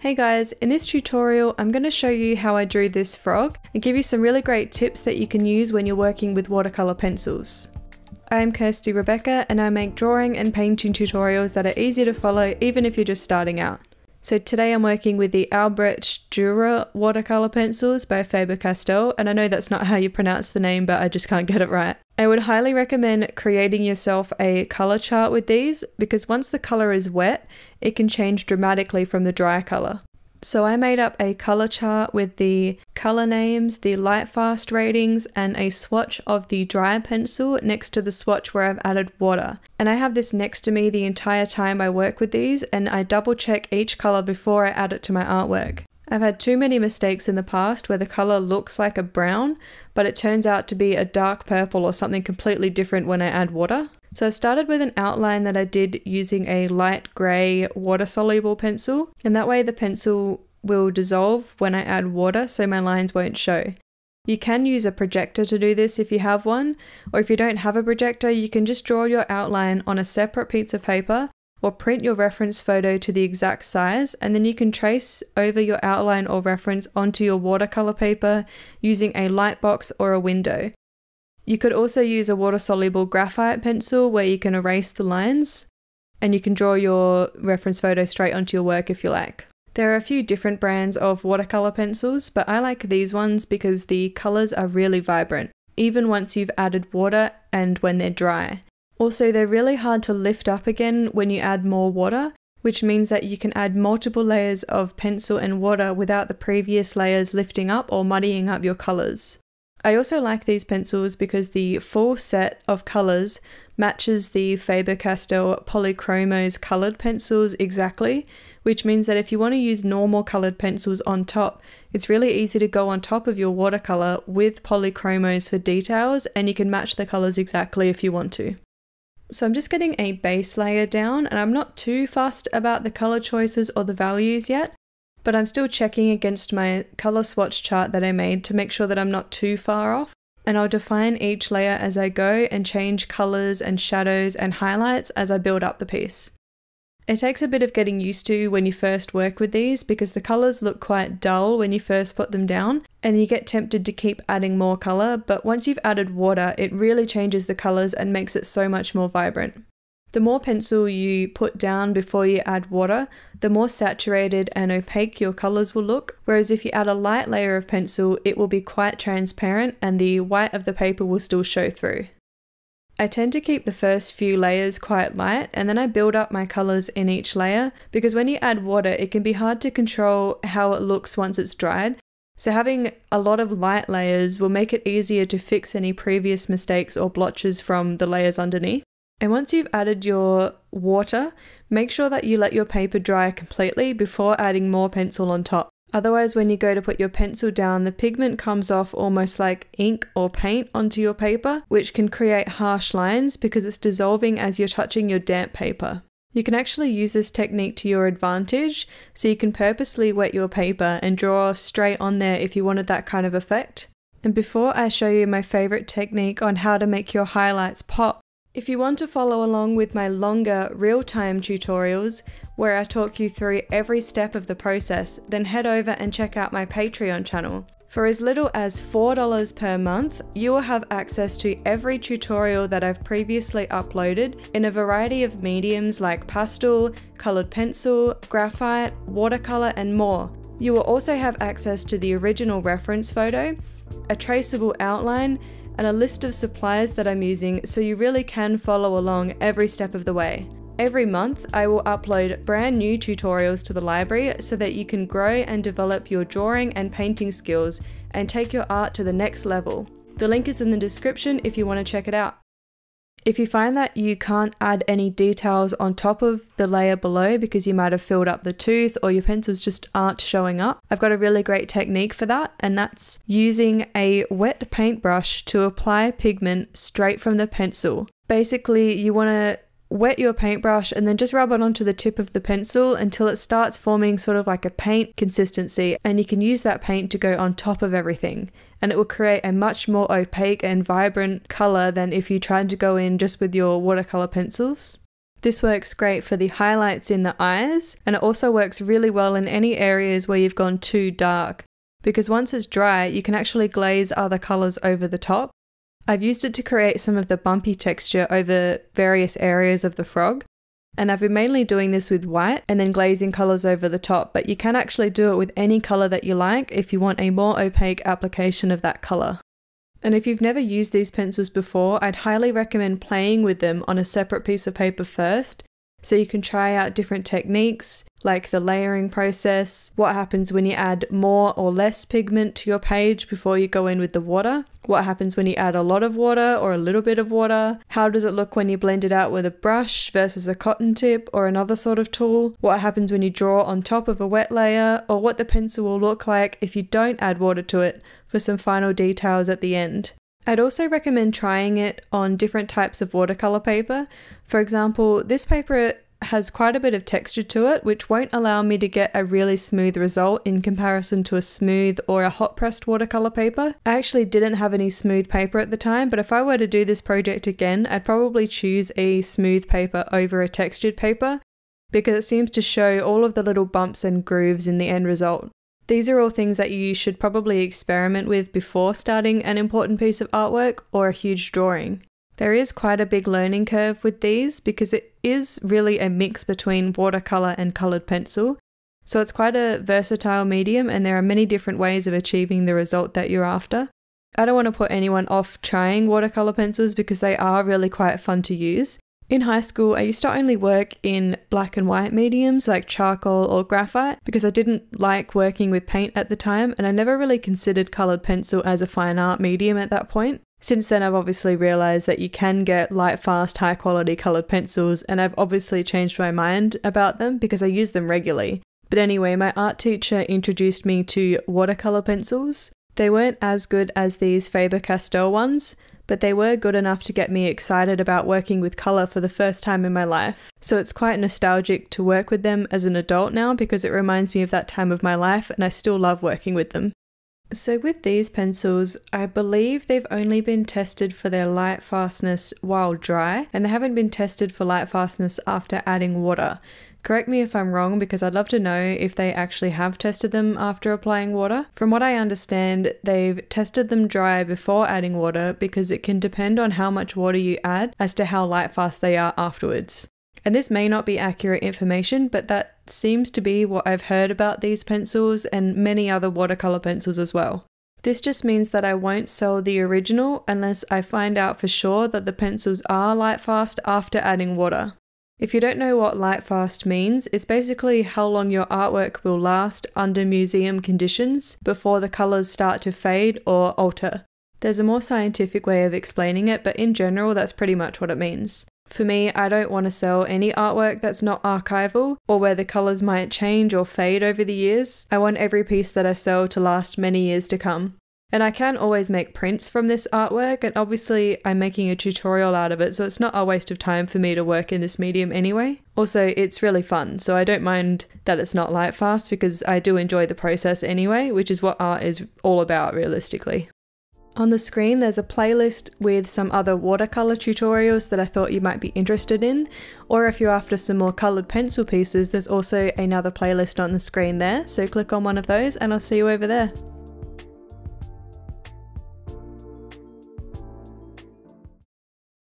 Hey guys, in this tutorial I'm going to show you how I drew this frog and give you some really great tips that you can use when you're working with watercolour pencils. I am Kirsty Rebecca and I make drawing and painting tutorials that are easy to follow even if you're just starting out. So today I'm working with the Albrecht Dürer watercolor pencils by Faber-Castell, and I know that's not how you pronounce the name, but I just can't get it right. I would highly recommend creating yourself a color chart with these because once the color is wet, it can change dramatically from the dry color. So I made up a color chart with the color names, the light fast ratings, and a swatch of the dry pencil next to the swatch where I've added water. And I have this next to me the entire time I work with these, and I double check each color before I add it to my artwork. I've had too many mistakes in the past where the colour looks like a brown, but it turns out to be a dark purple or something completely different when I add water. So I started with an outline that I did using a light grey water-soluble pencil, and that way the pencil will dissolve when I add water so my lines won't show. You can use a projector to do this if you have one, or if you don't have a projector, you can just draw your outline on a separate piece of paper or print your reference photo to the exact size, and then you can trace over your outline or reference onto your watercolour paper using a light box or a window. You could also use a water soluble graphite pencil where you can erase the lines, and you can draw your reference photo straight onto your work if you like. There are a few different brands of watercolour pencils, but I like these ones because the colours are really vibrant, even once you've added water and when they're dry. Also, they're really hard to lift up again when you add more water, which means that you can add multiple layers of pencil and water without the previous layers lifting up or muddying up your colours. I also like these pencils because the full set of colours matches the Faber-Castell Polychromos coloured pencils exactly, which means that if you want to use normal coloured pencils on top, it's really easy to go on top of your watercolour with Polychromos for details and you can match the colours exactly if you want to. So I'm just getting a base layer down and I'm not too fussed about the color choices or the values yet, but I'm still checking against my color swatch chart that I made to make sure that I'm not too far off. And I'll define each layer as I go and change colors and shadows and highlights as I build up the piece. It takes a bit of getting used to when you first work with these because the colours look quite dull when you first put them down and you get tempted to keep adding more colour, but once you've added water, it really changes the colours and makes it so much more vibrant. The more pencil you put down before you add water, the more saturated and opaque your colours will look, whereas if you add a light layer of pencil, it will be quite transparent and the white of the paper will still show through. I tend to keep the first few layers quite light and then I build up my colours in each layer because when you add water it can be hard to control how it looks once it's dried so having a lot of light layers will make it easier to fix any previous mistakes or blotches from the layers underneath. And once you've added your water, make sure that you let your paper dry completely before adding more pencil on top. Otherwise, when you go to put your pencil down, the pigment comes off almost like ink or paint onto your paper, which can create harsh lines because it's dissolving as you're touching your damp paper. You can actually use this technique to your advantage, so you can purposely wet your paper and draw straight on there if you wanted that kind of effect. And before I show you my favourite technique on how to make your highlights pop, if you want to follow along with my longer real-time tutorials, where I talk you through every step of the process, then head over and check out my Patreon channel. For as little as $4 per month, you will have access to every tutorial that I've previously uploaded in a variety of mediums like pastel, coloured pencil, graphite, watercolour and more. You will also have access to the original reference photo, a traceable outline, and a list of suppliers that I'm using so you really can follow along every step of the way. Every month, I will upload brand new tutorials to the library so that you can grow and develop your drawing and painting skills and take your art to the next level. The link is in the description if you want to check it out. If you find that you can't add any details on top of the layer below because you might have filled up the tooth or your pencils just aren't showing up, I've got a really great technique for that and that's using a wet paintbrush to apply pigment straight from the pencil. Basically, you want to wet your paintbrush and then just rub it onto the tip of the pencil until it starts forming sort of like a paint consistency and you can use that paint to go on top of everything and it will create a much more opaque and vibrant colour than if you tried to go in just with your watercolour pencils. This works great for the highlights in the eyes and it also works really well in any areas where you've gone too dark because once it's dry you can actually glaze other colours over the top I've used it to create some of the bumpy texture over various areas of the frog. And I've been mainly doing this with white and then glazing colours over the top, but you can actually do it with any colour that you like if you want a more opaque application of that colour. And if you've never used these pencils before, I'd highly recommend playing with them on a separate piece of paper first so you can try out different techniques like the layering process, what happens when you add more or less pigment to your page before you go in with the water, what happens when you add a lot of water or a little bit of water, how does it look when you blend it out with a brush versus a cotton tip or another sort of tool, what happens when you draw on top of a wet layer, or what the pencil will look like if you don't add water to it for some final details at the end. I'd also recommend trying it on different types of watercolour paper. For example, this paper has quite a bit of texture to it, which won't allow me to get a really smooth result in comparison to a smooth or a hot pressed watercolour paper. I actually didn't have any smooth paper at the time, but if I were to do this project again, I'd probably choose a smooth paper over a textured paper because it seems to show all of the little bumps and grooves in the end result. These are all things that you should probably experiment with before starting an important piece of artwork or a huge drawing. There is quite a big learning curve with these because it is really a mix between watercolour and coloured pencil. So it's quite a versatile medium and there are many different ways of achieving the result that you're after. I don't want to put anyone off trying watercolour pencils because they are really quite fun to use in high school, I used to only work in black and white mediums like charcoal or graphite because I didn't like working with paint at the time and I never really considered coloured pencil as a fine art medium at that point. Since then, I've obviously realised that you can get light, fast, high quality coloured pencils, and I've obviously changed my mind about them because I use them regularly. But anyway, my art teacher introduced me to watercolour pencils. They weren't as good as these Faber Castell ones, but they were good enough to get me excited about working with colour for the first time in my life. So it's quite nostalgic to work with them as an adult now because it reminds me of that time of my life and I still love working with them. So with these pencils, I believe they've only been tested for their light fastness while dry and they haven't been tested for light fastness after adding water. Correct me if I'm wrong because I'd love to know if they actually have tested them after applying water. From what I understand, they've tested them dry before adding water because it can depend on how much water you add as to how light fast they are afterwards. And this may not be accurate information, but that seems to be what I've heard about these pencils and many other watercolour pencils as well. This just means that I won't sell the original unless I find out for sure that the pencils are light fast after adding water. If you don't know what lightfast means, it's basically how long your artwork will last under museum conditions before the colours start to fade or alter. There's a more scientific way of explaining it, but in general, that's pretty much what it means. For me, I don't want to sell any artwork that's not archival or where the colours might change or fade over the years. I want every piece that I sell to last many years to come. And I can always make prints from this artwork, and obviously I'm making a tutorial out of it, so it's not a waste of time for me to work in this medium anyway. Also, it's really fun, so I don't mind that it's not light fast because I do enjoy the process anyway, which is what art is all about realistically. On the screen, there's a playlist with some other watercolour tutorials that I thought you might be interested in, or if you're after some more coloured pencil pieces, there's also another playlist on the screen there, so click on one of those and I'll see you over there.